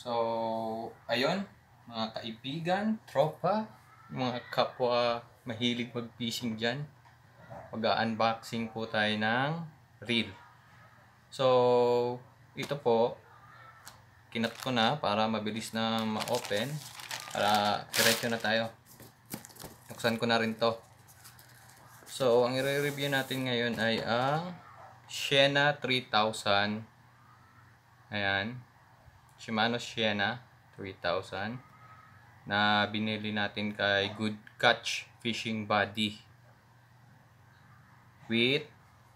So, ayun, mga kaibigan, tropa, mga kapwa mahilig mag-fishing dyan. Mag-unboxing po tayo ng reel. So, ito po, kinat ko na para mabilis na ma-open. Para diretso na tayo. Buksan ko na rin to. So, ang i-review natin ngayon ay ang Shena 3000. Ayan. Shimano Siena 3000 na binili natin kay Good Catch Fishing Body with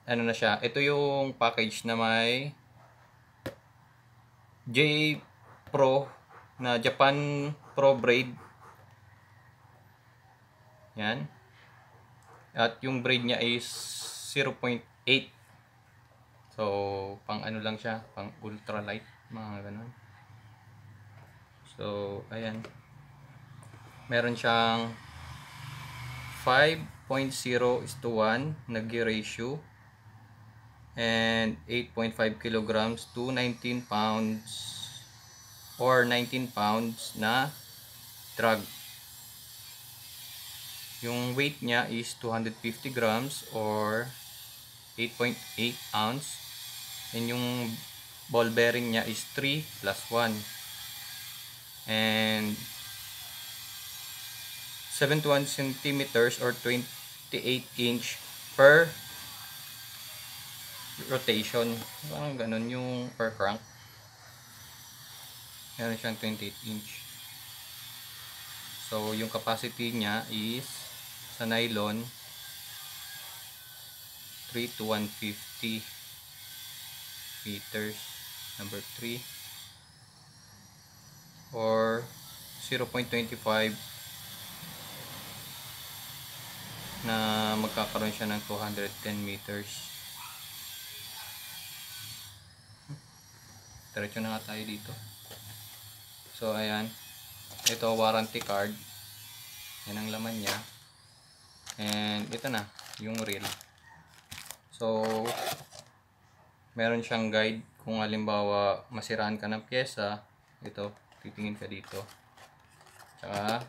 ano na siya, ito yung package na may J Pro na Japan Pro braid yan at yung braid niya is 0.8 so pang ano lang siya pang ultralight mga ganun So, ayan. Meron siyang 5.0 is to 1 na gear ratio and 8.5 kilograms to 19 pounds or 19 pounds na drug. Yung weight niya is 250 grams or 8.8 ounce. And yung ball bearing niya is 3 plus 1 and 71 centimeters or 28 inch per rotation. Parang ganun yung per crank. Meron siyang 28 inch. So, yung capacity niya is sa nylon 3 to 150 meters. Number 3 or 0.25 na magkakaroon siya ng 210 meters diretso na tayo dito so ayan ito warranty card yan ang laman niya and ito na yung reel so meron siyang guide kung halimbawa masiraan ka ng pyesa ito titingin ka dito. Tsaka,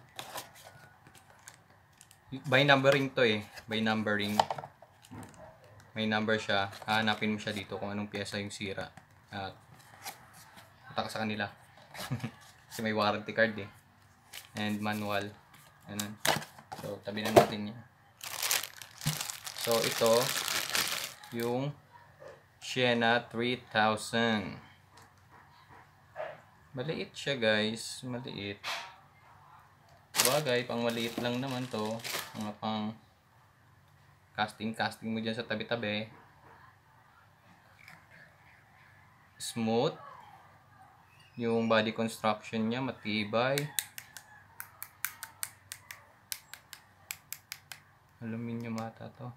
by numbering to eh. By numbering. May number siya. Hanapin mo siya dito kung anong pyesa yung sira. At, punta sa kanila. Kasi may warranty card eh. And manual. Ganun. So, tabi na natin yan. So, ito, yung Sienna 3000. Maliit siya guys. Maliit. Bagay, pang maliit lang naman to. Mga pang casting-casting mo dyan sa tabi-tabi. Smooth. Yung body construction niya matibay. Aluminium mata to.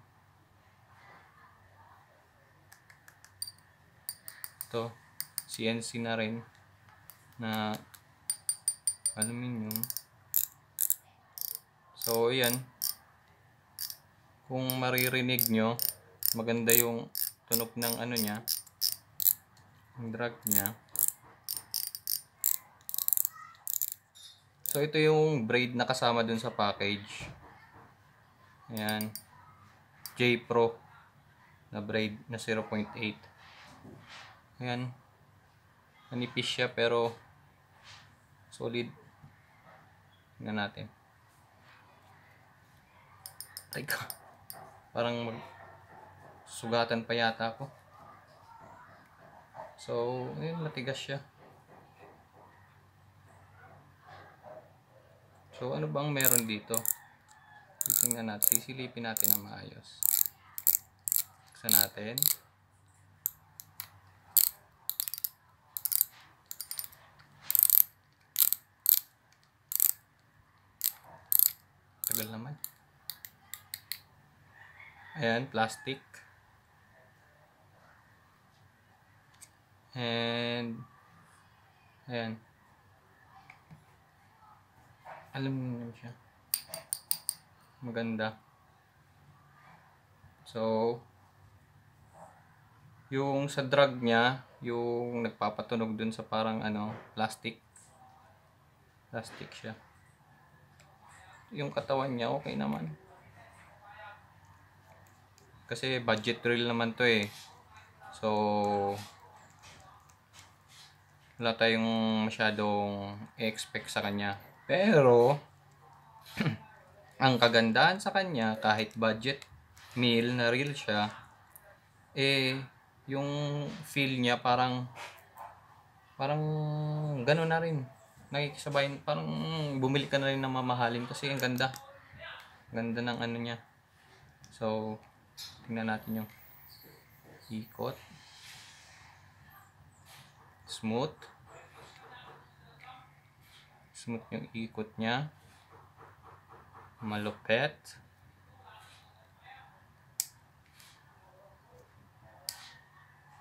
to CNC na rin na aluminium. Ano so, ayan. Kung maririnig nyo, maganda yung tunog ng ano niya. Ang drag niya. So, ito yung braid na kasama dun sa package. Ayan. J-Pro na braid na 0.8. Ayan. Manipis siya pero Solid. na natin. Ay Parang mag sugatan pa yata ako. So, yun, matigas siya. So, ano bang meron dito? Titingnan natin. Silipin natin na maayos. Buksan natin. Ayan, plastic. And, ayan. Alam mo naman siya. Maganda. So, yung sa drug niya, yung nagpapatunog dun sa parang ano, plastic. Plastic siya. Yung katawan niya, okay naman. Kasi budget reel naman to eh. So, wala tayong masyadong expect sa kanya. Pero, ang kagandahan sa kanya, kahit budget meal na reel siya, eh, yung feel niya parang, parang gano'n na rin. Nakikisabay, parang bumili ka na rin ng mamahalin kasi ang ganda. Ganda ng ano niya. So, Tingnan natin yung ikot. Smooth. Smooth yung ikot niya. Malupet.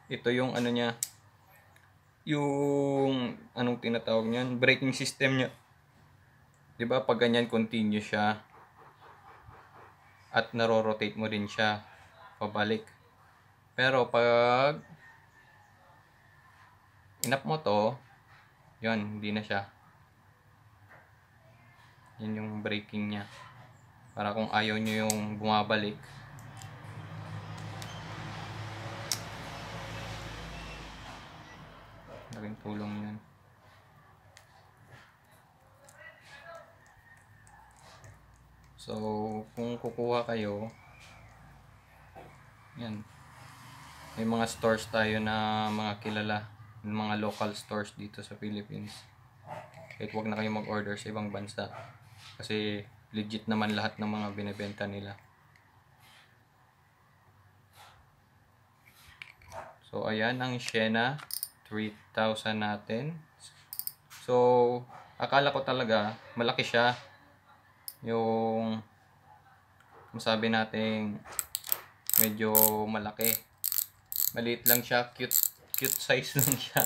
Ito yung ano niya. Yung anong tinatawag niyan? Braking system niya. 'Di ba? Pag ganyan continue siya at naro-rotate mo din siya pabalik. Pero pag inap mo to, yon hindi na siya. Yan yung braking niya. Para kung ayaw nyo yung bumabalik. Laking tulong yun. So, kung kukuha kayo, yan. May mga stores tayo na mga kilala. Mga local stores dito sa Philippines. Kahit wag na kayo mag-order sa ibang bansa. Kasi legit naman lahat ng mga binebenta nila. So, ayan ang Shena. 3,000 natin. So, akala ko talaga malaki siya. Yung masabi nating medyo malaki. Maliit lang siya, cute cute size lang siya.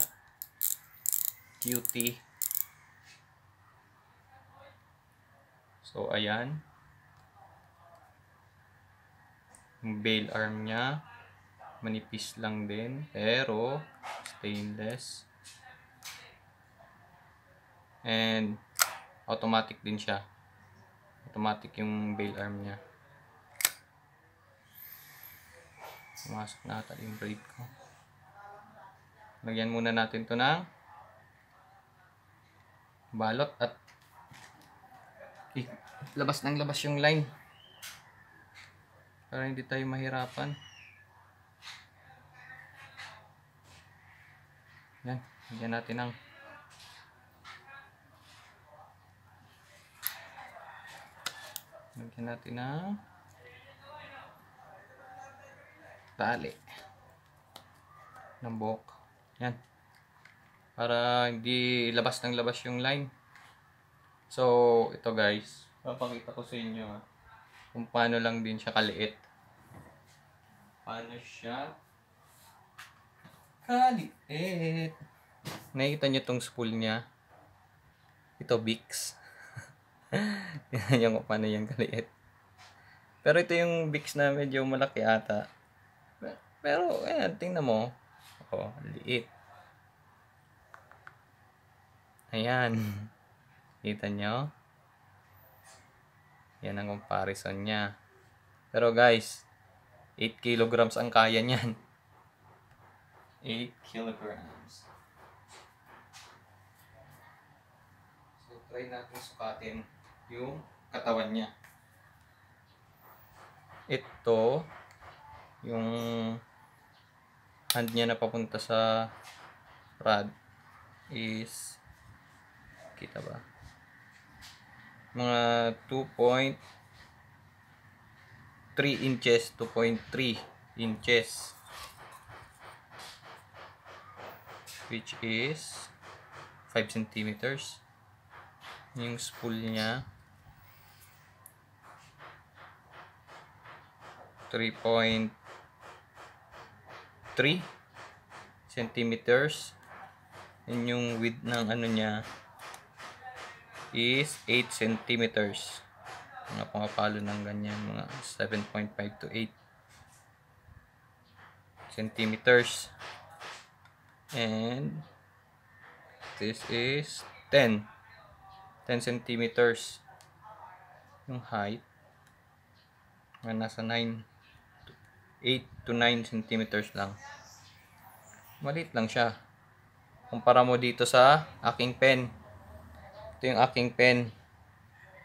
Cutie. So ayan. Yung bail arm niya manipis lang din pero stainless. And automatic din siya. Automatic yung bail arm niya. Pumasok na ata yung braid ko. Lagyan muna natin to ng balot at labas ng labas yung line. Para hindi tayo mahirapan. Yan. Lagyan natin ng Lagyan natin ng tali ng buhok. Yan. Para hindi labas ng labas yung line. So, ito guys. Papakita ko sa inyo ha. Ah. Kung paano lang din siya kaliit. Paano siya kaliit. Nakikita niyo tong spool niya. Ito, Bix. Yan yung paano yung kaliit. Pero ito yung Bix na medyo malaki ata. Pero, ayan, eh, tingnan mo. Oh, liit. Ayan. Kita nyo? Yan ang comparison niya. Pero guys, 8 kilograms ang kaya niyan. 8 kilograms. So, try natin sukatin yung katawan niya. Ito, yung hand niya na papunta sa rod is kita ba mga 2.3 inches 2.3 inches which is 5 centimeters yung spool niya 3.5 3 centimeters and yung width ng ano niya is 8 centimeters mga pumapalo ng ganyan mga 7.5 to 8 centimeters and this is 10 10 centimeters yung height na nasa 9 8 to 9 centimeters lang. Maliit lang siya. Kumpara mo dito sa aking pen. Ito yung aking pen.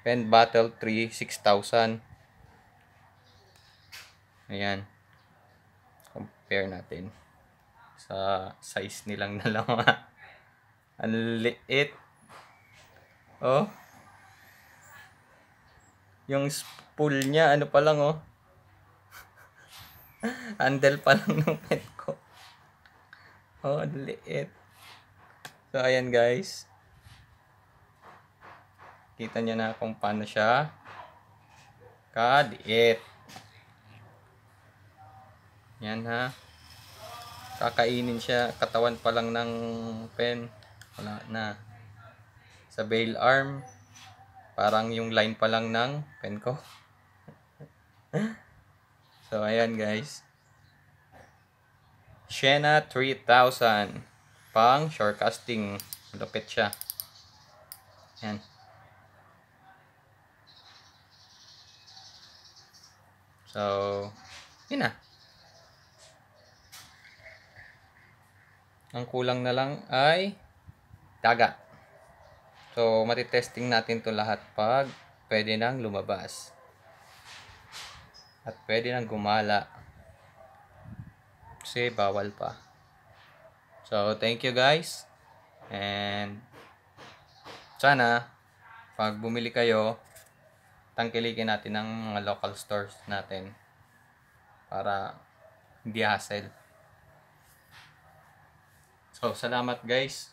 Pen Battle 3 6000. Ayan. Compare natin sa size nilang dalawa. Ang liit. Oh. Yung spool niya, ano pa lang oh. Handle pa lang ng pet ko. Oh, liit. So, ayan guys. Kita niya na kung paano siya kaliit. Yan ha. Kakainin siya. Katawan pa lang ng pen. Wala na. Sa bail arm, parang yung line pa lang ng pen ko. So, ayan guys. Shena 3000. Pang shorecasting. Lupit siya. Ayan. So, yun na. Ang kulang na lang ay dagat. So, matitesting natin to lahat pag pwede nang lumabas at pwede nang gumala kasi bawal pa so thank you guys and sana pag bumili kayo tangkilikin natin ng mga local stores natin para hindi hassle so salamat guys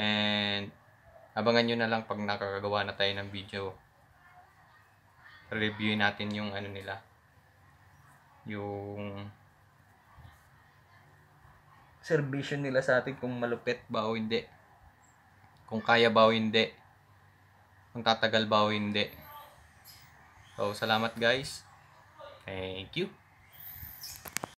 and abangan nyo na lang pag nakakagawa na tayo ng video review natin yung ano nila yung servisyo nila sa atin kung malupit ba o hindi. Kung kaya ba o hindi. Kung tatagal ba o hindi. So, salamat guys. Thank you.